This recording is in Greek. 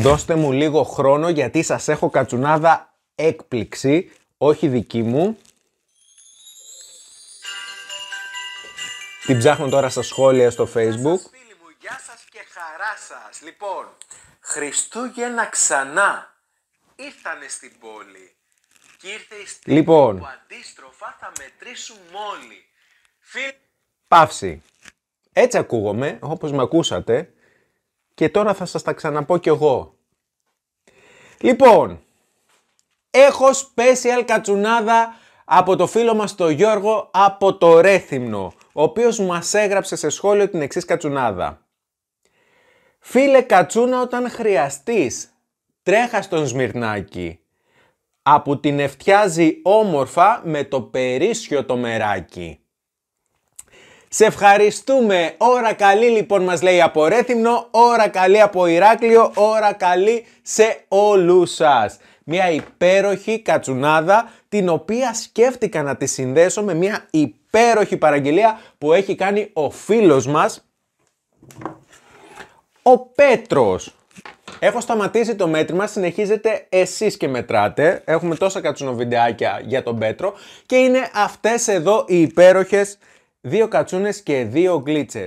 Δώστε μου λίγο χρόνο γιατί σας έχω κατσουνάδα έκπληξη, όχι δική μου. Την ψάχνω τώρα στα σχόλια στο facebook. Φίλοι μου, γεια σας και χαρά σας. Λοιπόν, Χριστούγεννα ξανά ήρθανε στην πόλη και ήρθε η στιγμή λοιπόν. που αντίστροφα θα μετρήσουμε όλοι. φίλοι Παύση. Έτσι ακούγομαι, όπως με ακούσατε και τώρα θα σας τα ξαναπώ κι εγώ. Λοιπόν, έχω special κατσουνάδα από το φίλο μας τον Γιώργο από το Ρέθυμνο, ο οποίος μας έγραψε σε σχόλιο την εξής κατσουνάδα. Φίλε κατσούνα όταν χρειαστείς, τρέχα στον Σμυρνάκη. Από την ευτιάζει όμορφα με το περίσσιο το μεράκι. Σε ευχαριστούμε. Ώρα καλή λοιπόν μας λέει από Ρέθυμνο, ώρα καλή από Ηράκλειο, ώρα καλή σε όλους σας. Μια υπέροχη κατσουνάδα την οποία σκέφτηκα να τη συνδέσω με μια υπέροχη παραγγελία που έχει κάνει ο φίλος μας, ο Πέτρος. Έχω σταματήσει το μέτρημα, συνεχίζετε εσείς και μετράτε. Έχουμε τόσα κατσουνοβιντεάκια για τον Πέτρο και είναι αυτές εδώ οι υπέροχες δύο κατσούνες και δύο γκλίτσες.